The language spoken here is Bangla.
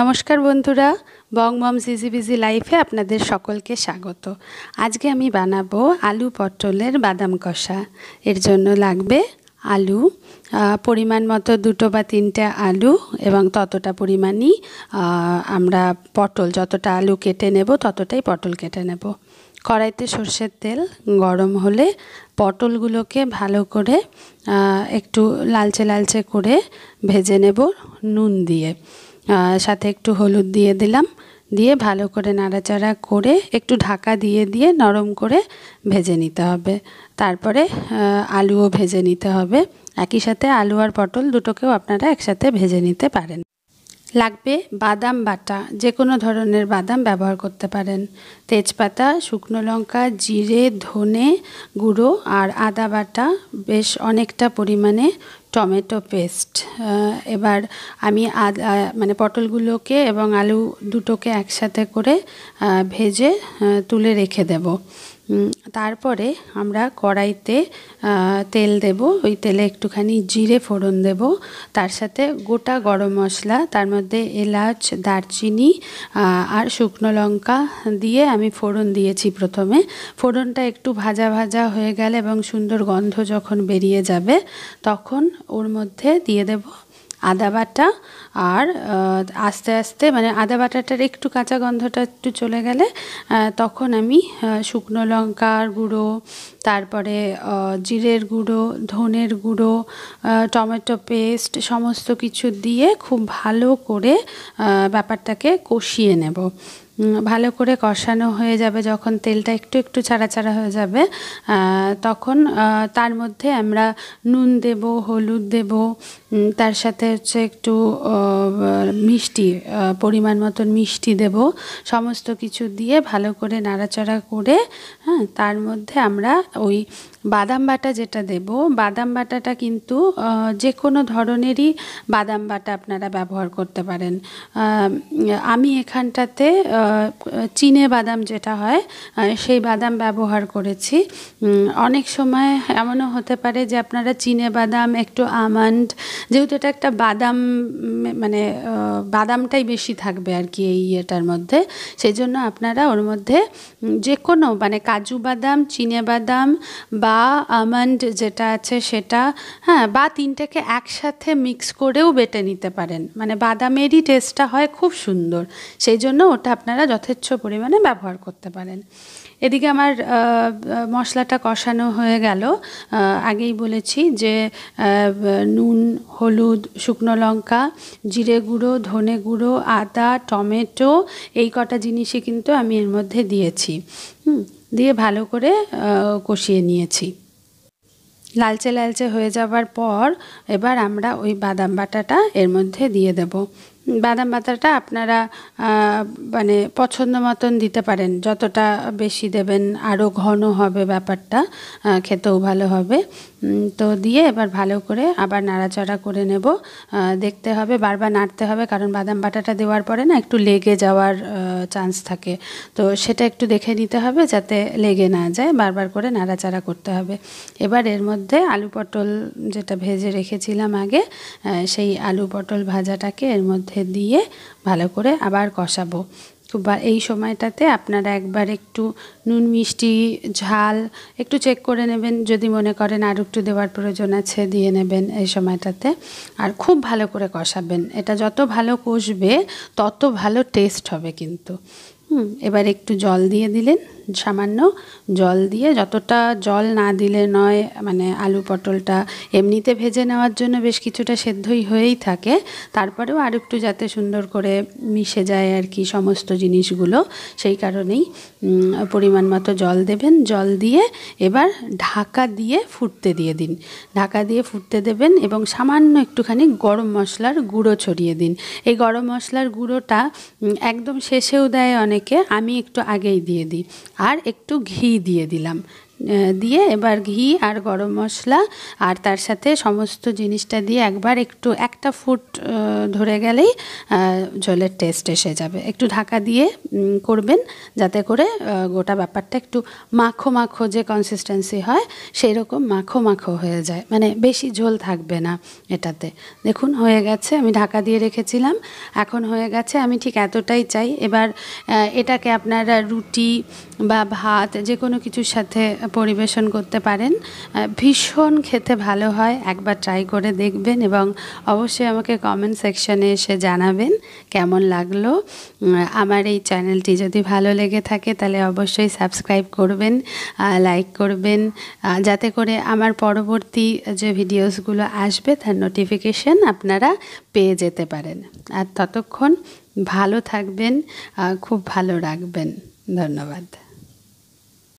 নমস্কার বন্ধুরা বং মম সিজি বিজি লাইফে আপনাদের সকলকে স্বাগত আজকে আমি বানাবো আলু পটলের বাদাম কষা এর জন্য লাগবে আলু পরিমাণ মতো দুটো বা তিনটে আলু এবং ততটা পরিমাণই আমরা পটল যতটা আলু কেটে নেব ততটাই পটল কেটে নেব কড়াইতে সর্ষের তেল গরম হলে পটলগুলোকে ভালো করে একটু লালচে লালচে করে ভেজে নেব নুন দিয়ে সাথে একটু হলুদ দিয়ে দিলাম দিয়ে ভালো করে নাড়াচাড়া করে একটু ঢাকা দিয়ে দিয়ে নরম করে ভেজে নিতে হবে তারপরে আলুও ভেজে নিতে হবে একই সাথে আলু আর পটল দুটোকেও আপনারা একসাথে ভেজে নিতে পারেন লাগবে বাদাম বাটা যে কোনো ধরনের বাদাম ব্যবহার করতে পারেন তেজপাতা শুকনো লঙ্কা জিরে ধনে গুঁড়ো আর আদা বাটা বেশ অনেকটা পরিমাণে টমেটো পেস্ট এবার আমি আদা মানে পটলগুলোকে এবং আলু দুটোকে একসাথে করে ভেজে তুলে রেখে দেব তারপরে আমরা কড়াইতে তেল দেব ওই তেলে একটুখানি জিরে ফোড়ন দেব তার সাথে গোটা গরম মশলা তার মধ্যে এলাচ দারচিনি আর শুকনো লঙ্কা দিয়ে আমি ফোড়ন দিয়েছি প্রথমে ফোড়নটা একটু ভাজা ভাজা হয়ে গেলে এবং সুন্দর গন্ধ যখন বেরিয়ে যাবে তখন ওর মধ্যে দিয়ে দেব আদা বাটা আর আস্তে আস্তে মানে আদা বাটাটার একটু কাঁচা গন্ধটা একটু চলে গেলে তখন আমি শুকনো লঙ্কার গুঁড়ো তারপরে জিরের গুঁড়ো ধনের গুঁড়ো টমেটো পেস্ট সমস্ত কিছু দিয়ে খুব ভালো করে ব্যাপারটাকে কষিয়ে নেব ভালো করে কষানো হয়ে যাবে যখন তেলটা একটু একটু ছাড়া ছাড়া হয়ে যাবে তখন তার মধ্যে আমরা নুন দেব হলুদ দেব তার সাথে হচ্ছে একটু মিষ্টি পরিমাণ মতন মিষ্টি দেব সমস্ত কিছু দিয়ে ভালো করে নাড়াচাড়া করে হ্যাঁ তার মধ্যে আমরা ওই বাদাম বাটা যেটা দেব বাদাম বাটাটা কিন্তু যে কোনো ধরনেরই বাদাম বাটা আপনারা ব্যবহার করতে পারেন আমি এখানটাতে চিনে বাদাম যেটা হয় সেই বাদাম ব্যবহার করেছি অনেক সময় এমনও হতে পারে যে আপনারা চিনে বাদাম একটু আমন্ড যেহেতু এটা একটা বাদাম মানে বাদামটাই বেশি থাকবে আর কি এই ইয়েটার মধ্যে সেই জন্য আপনারা ওর মধ্যে যে কোনো মানে কাজু বাদাম চিনে বাদাম বা আমন্ড যেটা আছে সেটা হ্যাঁ বা তিনটাকে একসাথে মিক্স করেও বেটে নিতে পারেন মানে বাদামেরই টেস্টটা হয় খুব সুন্দর সেই জন্য ওটা আপনারা আপনারা যথেচ্ছ পরিমাণে ব্যবহার করতে পারেন এদিকে আমার মশলাটা কষানো হয়ে গেল আগেই বলেছি যে নুন হলুদ শুকনো লঙ্কা জিরে গুঁড়ো ধনে গুঁড়ো আদা টমেটো এই কটা জিনিসই কিন্তু আমি এর মধ্যে দিয়েছি দিয়ে ভালো করে কষিয়ে নিয়েছি লালচে লালচে হয়ে যাওয়ার পর এবার আমরা ওই বাদাম বাটাটা এর মধ্যে দিয়ে দেব বাদাম বাতাটা আপনারা মানে পছন্দ মতন দিতে পারেন যতটা বেশি দেবেন আরও ঘন হবে ব্যাপারটা খেতেও ভালো হবে তো দিয়ে এবার ভালো করে আবার নাড়াচাড়া করে নেব দেখতে হবে বারবার নাড়তে হবে কারণ বাদাম বাটাটা দেওয়ার পরে না একটু লেগে যাওয়ার চান্স থাকে তো সেটা একটু দেখে নিতে হবে যাতে লেগে না যায় বারবার করে নাড়াচাড়া করতে হবে এবার এর মধ্যে আলু পটল যেটা ভেজে রেখেছিলাম আগে সেই আলু পটল ভাজাটাকে এর মধ্যে দিয়ে ভালো করে আবার কষাবো তো বা এই সময়টাতে আপনারা একবার একটু নুন মিষ্টি ঝাল একটু চেক করে নেবেন যদি মনে করেন আর একটু দেওয়ার প্রয়োজন আছে দিয়ে নেবেন এই সময়টাতে আর খুব ভালো করে কষাবেন এটা যত ভালো কষবে তত ভালো টেস্ট হবে কিন্তু হুম এবার একটু জল দিয়ে দিলেন সামান্য জল দিয়ে যতটা জল না দিলে নয় মানে আলু পটলটা এমনিতে ভেজে নেওয়ার জন্য বেশ কিছুটা সেদ্ধই হয়েই থাকে তারপরেও আর একটু যাতে সুন্দর করে মিশে যায় আর কি সমস্ত জিনিসগুলো সেই কারণেই পরিমাণ মতো জল দেবেন জল দিয়ে এবার ঢাকা দিয়ে ফুটতে দিয়ে দিন ঢাকা দিয়ে ফুটতে দেবেন এবং সামান্য একটুখানি গরম মশলার গুঁড়ো ছড়িয়ে দিন এই গরম মশলার গুঁড়োটা একদম শেষেও দেয় অনেকে আমি একটু আগেই দিয়ে দিই আর একটু ঘি দিয়ে দিলাম দিয়ে এবার ঘি আর গরম মশলা আর তার সাথে সমস্ত জিনিসটা দিয়ে একবার একটু একটা ফুট ধরে গেলেই জলের টেস্ট এসে যাবে একটু ঢাকা দিয়ে করবেন যাতে করে গোটা ব্যাপারটা একটু মাখো মাখো যে কনসিস্টেন্সি হয় সেই রকম মাখো মাখো হয়ে যায় মানে বেশি ঝোল থাকবে না এটাতে দেখুন হয়ে গেছে আমি ঢাকা দিয়ে রেখেছিলাম এখন হয়ে গেছে আমি ঠিক এতটাই চাই এবার এটাকে আপনারা রুটি বা ভাত যে কোনো কিছুর সাথে পরিবেশন করতে পারেন ভীষণ খেতে ভালো হয় একবার ট্রাই করে দেখবেন এবং অবশ্যই আমাকে কমেন্ট সেকশানে এসে জানাবেন কেমন লাগলো আমার এই চ্যানেলটি যদি ভালো লেগে থাকে তাহলে অবশ্যই সাবস্ক্রাইব করবেন লাইক করবেন যাতে করে আমার পরবর্তী যে ভিডিওসগুলো আসবে তার নোটিফিকেশান আপনারা পেয়ে যেতে পারেন আর ততক্ষণ ভালো থাকবেন খুব ভালো রাখবেন ধন্যবাদ